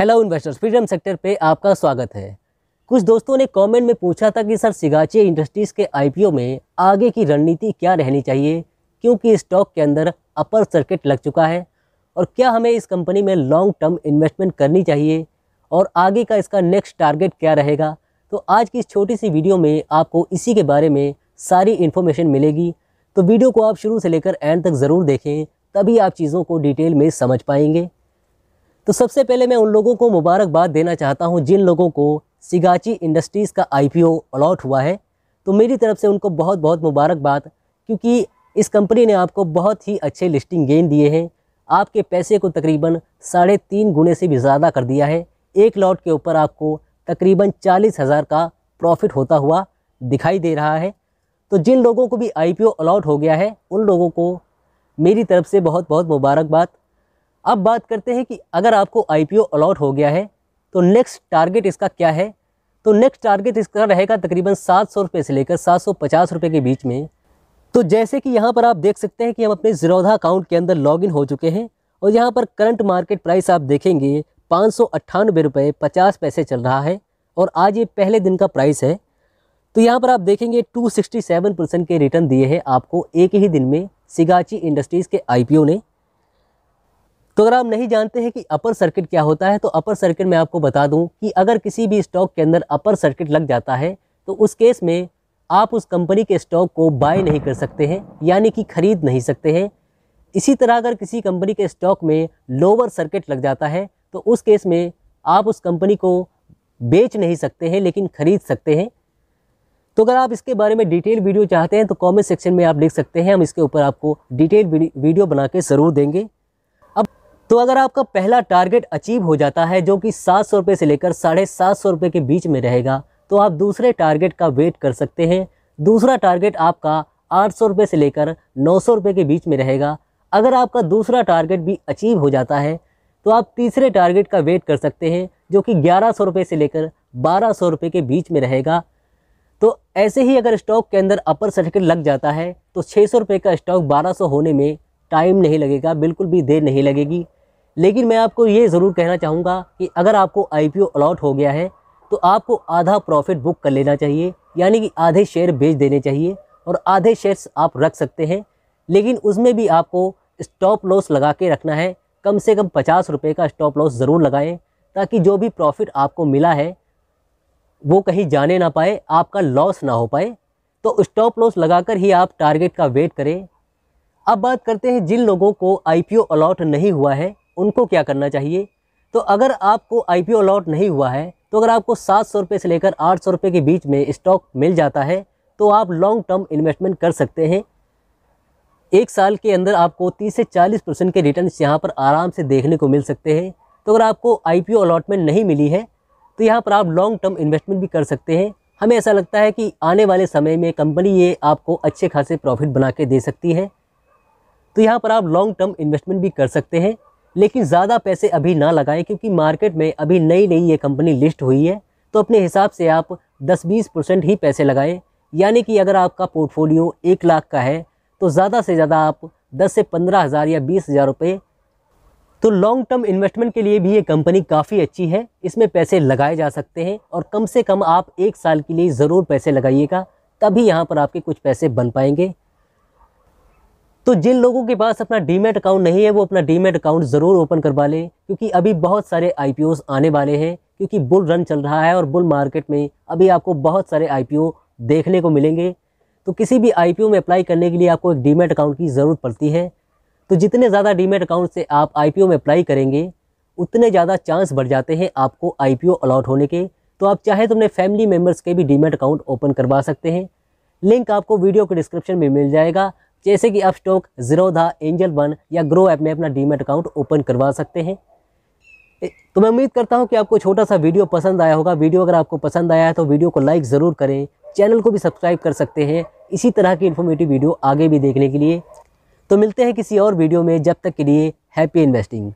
hello investors freedom sector पे आपका स्वागत है कुछ दोस्तों ने कमेंट में पूछा था कि सर सिगाचे इंडस्ट्रीज़ के आईपीओ में आगे की रणनीति क्या रहनी चाहिए क्योंकि स्टॉक के अंदर अपर सर्किट लग चुका है और क्या हमें इस कंपनी में लॉन्ग टर्म इन्वेस्टमेंट करनी चाहिए और आगे का इसका नेक्स्ट टारगेट क्या रहेगा तो आज की इस छोटी सी वीडियो में आपको इसी के बारे में सारी इन्फॉर्मेशन मिलेगी तो वीडियो को आप शुरू से लेकर एंड तक ज़रूर देखें तभी आप चीज़ों को डिटेल में समझ पाएंगे तो सबसे पहले मैं उन लोगों को मुबारकबाद देना चाहता हूँ जिन लोगों को सिगाची इंडस्ट्रीज़ का आईपीओ अलॉट हुआ है तो मेरी तरफ से उनको बहुत बहुत मुबारकबाद क्योंकि इस कंपनी ने आपको बहुत ही अच्छे लिस्टिंग गेन दिए हैं आपके पैसे को तकरीबन साढ़े तीन गुने से भी ज़्यादा कर दिया है एक लॉट के ऊपर आपको तकरीबन चालीस हज़ार का प्रॉफिट होता हुआ दिखाई दे रहा है तो जिन लोगों को भी ओ अलॉट हो गया है उन लोगों को मेरी तरफ से बहुत बहुत मुबारकबाद अब बात करते हैं कि अगर आपको आईपीओ अलॉट हो गया है तो नेक्स्ट टारगेट इसका क्या है तो नेक्स्ट टारगेट इसका रहेगा तकरीबन सात सौ रुपये से लेकर सात सौ पचास रुपये के बीच में तो जैसे कि यहाँ पर आप देख सकते हैं कि हम अपने ज़ीरोधा अकाउंट के अंदर लॉग हो चुके हैं और यहाँ पर करंट मार्केट प्राइस आप देखेंगे पाँच सौ अट्ठानबे रुपये पचास पैसे चल रहा है और आज ये पहले दिन का प्राइस है तो यहाँ पर आप देखेंगे 267 परसेंट के रिटर्न दिए हैं आपको एक ही दिन में सिगाची इंडस्ट्रीज़ के आईपीओ ने तो अगर आप नहीं जानते हैं कि अपर सर्किट क्या होता है तो अपर सर्किट में आपको बता दूं कि अगर किसी भी स्टॉक के अंदर अपर सर्किट लग जाता है तो उस केस में आप उस कंपनी के स्टॉक को बाय नहीं कर सकते हैं यानी कि खरीद नहीं सकते हैं इसी तरह अगर किसी कंपनी के स्टॉक में लोअर सर्किट लग जाता है तो उस केस में आप उस कंपनी को बेच नहीं सकते हैं लेकिन खरीद सकते हैं तो अगर आप इसके बारे में डिटेल वीडियो चाहते हैं तो कमेंट सेक्शन में आप लिख सकते हैं हम इसके ऊपर आपको डिटेल वीडियो बना के ज़रूर देंगे तो अगर आपका पहला टारगेट अचीव हो जाता है जो कि सात सौ रुपये से लेकर साढ़े सात सौ रुपये के बीच में रहेगा तो आप दूसरे टारगेट का वेट कर सकते हैं दूसरा टारगेट आपका आठ सौ रुपये से लेकर नौ सौ रुपये के बीच में रहेगा अगर आपका दूसरा टारगेट भी अचीव हो जाता है तो आप तीसरे टारगेट का वेट कर सकते हैं जो कि ग्यारह सौ रुपये से लेकर बारह सौ रुपये के बीच में रहेगा तो ऐसे ही अगर स्टॉक के अंदर अपर सर्किट लग जाता है तो छः सौ रुपये का स्टॉक बारह सौ होने में टाइम नहीं लगेगा बिल्कुल भी देर नहीं लगेगी लेकिन मैं आपको ये ज़रूर कहना चाहूँगा कि अगर आपको आईपीओ अलॉट हो गया है तो आपको आधा प्रॉफिट बुक कर लेना चाहिए यानी कि आधे शेयर बेच देने चाहिए और आधे शेयर्स आप रख सकते हैं लेकिन उसमें भी आपको स्टॉप लॉस लगा के रखना है कम से कम पचास रुपये का स्टॉप लॉस ज़रूर लगाएं ताकि जो भी प्रॉफिट आपको मिला है वो कहीं जाने ना पाए आपका लॉस ना हो पाए तो स्टॉप लॉस लगाकर ही आप टारगेट का वेट करें अब बात करते हैं जिन लोगों को आईपीओ अलॉट नहीं हुआ है उनको क्या करना चाहिए तो अगर आपको आई पी अलॉट नहीं हुआ है तो अगर आपको सात सौ रुपये से लेकर आठ सौ रुपये के बीच में स्टॉक मिल जाता है तो आप लॉन्ग टर्म इन्वेस्टमेंट कर सकते हैं एक साल के अंदर आपको तीस से चालीस परसेंट के रिटर्न यहाँ पर आराम से देखने को मिल सकते हैं तो अगर आपको आई पी अलॉटमेंट नहीं मिली है तो यहाँ पर आप लॉन्ग टर्म इन्वेस्टमेंट भी कर सकते हैं हमें ऐसा लगता है कि आने वाले समय में कंपनी ये आपको अच्छे खासे प्रॉफिट बना के दे सकती है तो यहाँ पर आप लॉन्ग टर्म इन्वेस्टमेंट भी कर सकते हैं लेकिन ज़्यादा पैसे अभी ना लगाएं क्योंकि मार्केट में अभी नई नई ये कंपनी लिस्ट हुई है तो अपने हिसाब से आप 10-20 परसेंट ही पैसे लगाएं यानी कि अगर आपका पोर्टफोलियो एक लाख का है तो ज़्यादा से ज़्यादा आप दस से पंद्रह हज़ार या बीस हज़ार रुपये तो लॉन्ग टर्म इन्वेस्टमेंट के लिए भी ये कंपनी काफ़ी अच्छी है इसमें पैसे लगाए जा सकते हैं और कम से कम आप एक साल के लिए ज़रूर पैसे लगाइएगा तभी यहाँ पर आपके कुछ पैसे बन पाएंगे तो जिन लोगों के पास अपना डीमेट अकाउंट नहीं है वो अपना डीमेट अकाउंट ज़रूर ओपन करवा लें क्योंकि अभी बहुत सारे आई आने वाले हैं क्योंकि बुल रन चल रहा है और बुल मार्केट में अभी आपको बहुत सारे आई देखने को मिलेंगे तो किसी भी आई में अप्लाई करने के लिए आपको एक डीमेट अकाउंट की ज़रूरत पड़ती है तो जितने ज़्यादा डीमेट अकाउंट से आप आई में अप्लाई करेंगे उतने ज़्यादा चांस बढ़ जाते हैं आपको आई अलॉट होने के तो आप चाहे तो अपने फैमिली मेम्बर्स के भी डीमेट अकाउंट ओपन करवा सकते हैं लिंक आपको वीडियो के डिस्क्रिप्शन में मिल जाएगा जैसे कि आप स्टॉक जीरोधा एंजल वन या ग्रो ऐप में अपना डीमेट अकाउंट ओपन करवा सकते हैं तो मैं उम्मीद करता हूँ कि आपको छोटा सा वीडियो पसंद आया होगा वीडियो अगर आपको पसंद आया है तो वीडियो को लाइक ज़रूर करें चैनल को भी सब्सक्राइब कर सकते हैं इसी तरह की इन्फॉर्मेटिव वीडियो आगे भी देखने के लिए तो मिलते हैं किसी और वीडियो में जब तक के लिए हैप्पी इन्वेस्टिंग